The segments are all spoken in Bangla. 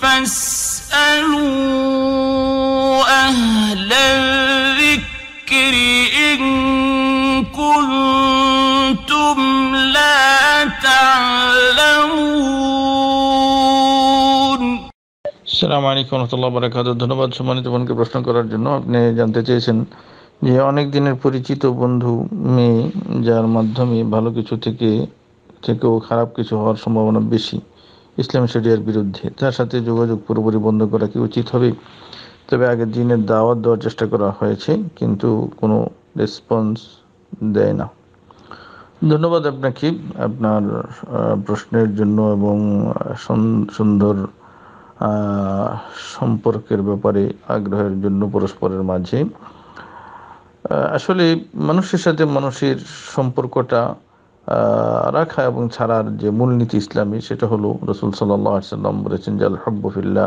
فاسألوا أهل الذكر إن كنتم لا تعلمون السلام عليكم ورحمة الله وبركاته ধন্যবাদ সম্মানিত বোনকে প্রশ্ন করার জন্য আপনি জানতে চেয়েছেন যে অনেক দিনের পরিচিত বন্ধু মেয়ে যার মাধ্যমে ভালো কিছু থেকে থেকেও খারাপ কিছু হওয়ার সম্ভাবনা বেশি ইসলাম শরিয়ার বিরুদ্ধে তার সাথে যোগাযোগ পুরোপুরি বন্ধ করা কি উচিত হবে তবে আগের দিনে দাওয়াত দেওয়ার চেষ্টা করা হয়েছে কিন্তু কোনো রেসপন্স দেয় না ধন্যবাদ আপনাকে আপনার প্রশ্নের জন্য এবং সুন্দর সম্পর্কের ব্যাপারে আগ্রহের জন্য পরস্পরের মাঝে আসলে মানুষের সাথে মানুষের সম্পর্কটা রাখা এবং ছাড়ার যে মূলনীতি ইসলামী সেটা হলো রসুল সাল্লাহ সাল্লাম বলেছেন যে আল হব্বফিল্লা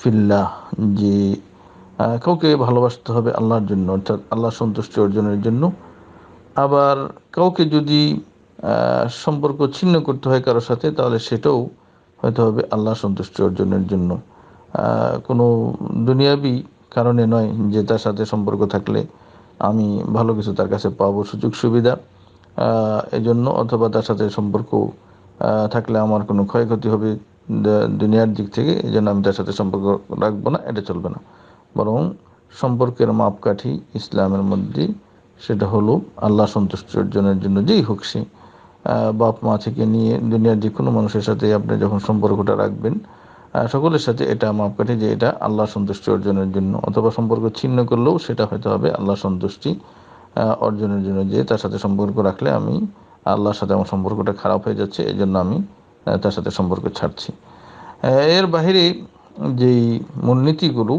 ফিল্লাহ যে কাউকে ভালোবাসতে হবে আল্লাহর জন্য অর্থাৎ আল্লাহ সন্তুষ্টি অর্জনের জন্য আবার কাউকে যদি সম্পর্ক ছিন্ন করতে হয় কারোর সাথে তাহলে সেটাও হয়তো হবে আল্লাহ সন্তুষ্টি অর্জনের জন্য কোনো দুনিয়াবি কারণে নয় যে তার সাথে সম্পর্ক থাকলে আমি ভালো কিছু তার কাছে পাবো সুযোগ সুবিধা এজন্য অথবা তার সাথে সম্পর্ক থাকলে আমার কোনো ক্ষয়ক্ষতি হবে দুনিয়ার দিক থেকে এই জন্য আমি তার সাথে সম্পর্ক রাখবো না এটা চলবে না বরং সম্পর্কের মাপকাঠি ইসলামের মধ্যে সেটা হলো আল্লাহ সন্তুষ্ট অর্জনের জন্য যেই হোক সে বাপ মা থেকে নিয়ে দুনিয়ার যে কোনো মানুষের সাথে আপনি যখন সম্পর্কটা রাখবেন সকলের সাথে এটা মাপকাঠি যে এটা আল্লাহ সন্তুষ্টি অর্জনের জন্য অথবা সম্পর্ক ছিন্ন করলেও সেটা হয়তো হবে আল্লাহ সন্তুষ্টি অর্জনের জন্য যে তার সাথে সম্পর্ক রাখলে আমি আল্লাহর সাথে আমার সম্পর্কটা খারাপ হয়ে যাচ্ছে এই জন্য আমি তার সাথে সম্পর্ক ছাড়ছি এর বাহিরে যেই মূলনীতিগুলো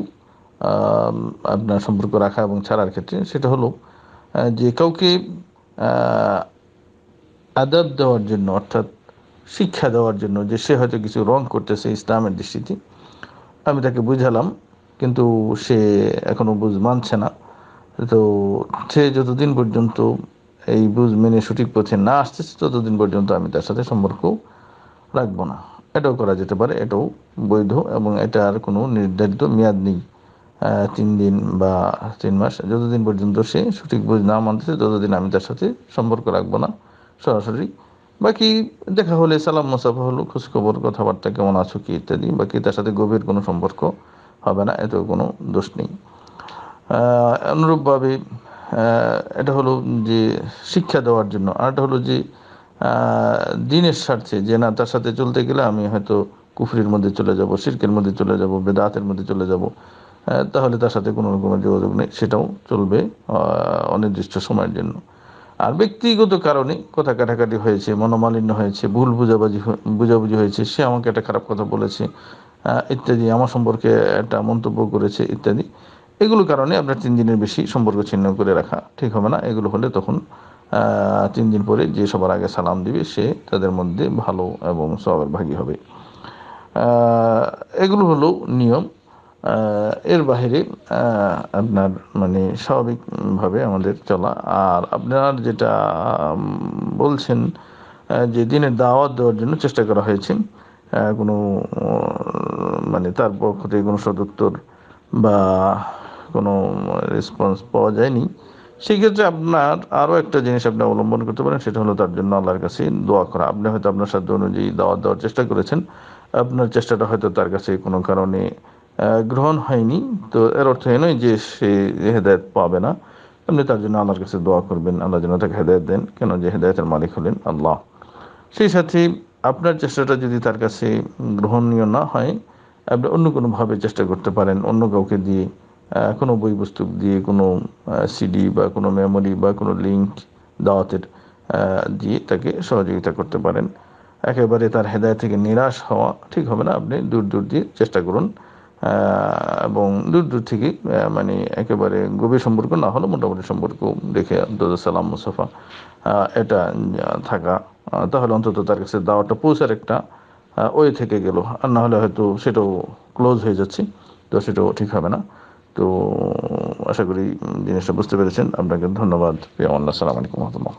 আপনার সম্পর্ক রাখা এবং ছাড়ার ক্ষেত্রে সেটা হলো যে কাউকে আদাব দেওয়ার জন্য অর্থাৎ শিক্ষা দেওয়ার জন্য যে সে হয়তো কিছু রং করতেছে ইসলামের দৃষ্টিতে আমি তাকে বুঝালাম কিন্তু সে এখনও বুঝ মানছে না তো সে যতদিন পর্যন্ত এই বুঝ মেনে সঠিক পথে না আসতেছে ততদিন পর্যন্ত আমি তার সাথে সম্পর্ক রাখবো না এটাও করা যেতে পারে এটাও বৈধ এবং এটার কোনো নির্ধারিত মেয়াদ নেই তিন দিন বা তিন মাস যতদিন পর্যন্ত সে সঠিক বুঝ না মানতেছে ততদিন আমি তার সাথে সম্পর্ক রাখবো না সরাসরি বাকি দেখা হলে সালাম মোসাফা হলো খোঁজখবর কথাবার্তা কেমন আছো কি ইত্যাদি বাকি তার সাথে গভীর কোনো সম্পর্ক হবে না এতেও কোনো দোষ নেই অনুরূপভাবে এটা হলো যে শিক্ষা দেওয়ার জন্য এটা হলো যে দিনের স্বার্থে যে না তার সাথে চলতে গেলে আমি হয়তো কুফরির মধ্যে চলে যাব সিরকের মধ্যে চলে যাব বেদাতের মধ্যে চলে যাব তাহলে তার সাথে কোনো রকমের যোগাযোগ নেই সেটাও চলবে অনির্দিষ্ট সময়ের জন্য আর ব্যক্তিগত কারণে কথা কাটাকাটি হয়েছে মনোমালিন্য হয়েছে ভুল বুঝাবুঝি বুঝাবুঝি হয়েছে সে আমাকে একটা খারাপ কথা বলেছে ইত্যাদি আমার সম্পর্কে একটা মন্তব্য করেছে ইত্যাদি এগুলো কারণে আপনার তিন দিনের বেশি সম্পর্ক ছিন্ন করে রাখা ঠিক হবে না এগুলো হলে তখন তিন দিন পরে যে সবার আগে সালাম দিবে সে তাদের মধ্যে ভালো এবং সবার ভাগী হবে এগুলো হলো নিয়ম এর বাহিরে আপনার মানে স্বাভাবিকভাবে আমাদের চলা আর আপনার যেটা বলছেন যে দিনের দাওয়াত দেওয়ার জন্য চেষ্টা করা হয়েছে কোনো মানে তার পক্ষ থেকে কোনো সদুত্তর বা কোনো রেসপন্স পাওয়া যায়নি সেক্ষেত্রে আপনার আরও একটা জিনিস আপনি অবলম্বন করতে পারেন সেটা হলো তার জন্য আল্লাহর কাছে দোয়া করা আপনি হয়তো আপনার সাধ্য অনুযায়ী দাওয়া দেওয়ার চেষ্টা করেছেন আপনার চেষ্টাটা হয়তো তার কাছে কোনো কারণে গ্রহণ হয়নি তো এর অর্থ এ নয় যে সে হেদায়ত পাবে না আপনি তার জন্য আল্লাহর কাছে দোয়া করবেন আল্লাহ যেন তাকে হেদায়ত দেন কেন যে হেদায়তের মালিক হলেন আল্লাহ সেই সাথে আপনার চেষ্টাটা যদি তার কাছে গ্রহণীয় না হয় আপনি অন্য কোনোভাবে চেষ্টা করতে পারেন অন্য কাউকে দিয়ে কোনো বই পুস্তক দিয়ে কোনো সিডি বা কোনো মেমোরি বা কোনো লিঙ্ক দাওয়াতের দিয়ে তাকে সহযোগিতা করতে পারেন একেবারে তার হেদায় থেকে নিরাশ হওয়া ঠিক হবে না আপনি দূর দূর দিয়ে চেষ্টা করুন এবং দূর দূর থেকে মানে একেবারে গভীর সম্পর্ক না হলেও মোটামুটি সম্পর্ক রেখে আব্দুল সালাম মুসাফা এটা থাকা তাহলে অন্তত তার কাছে দাওয়াটা পৌঁছার একটা ওই থেকে গেল আর না হলে হয়তো সেটাও ক্লোজ হয়ে যাচ্ছে তো সেটাও ঠিক হবে না তো আশা করি জিনিসটা বুঝতে পেরেছেন আপনাকে ধন্যবাদ পেয়ামাল্লা আলাইকুম রহমতুল্লাহ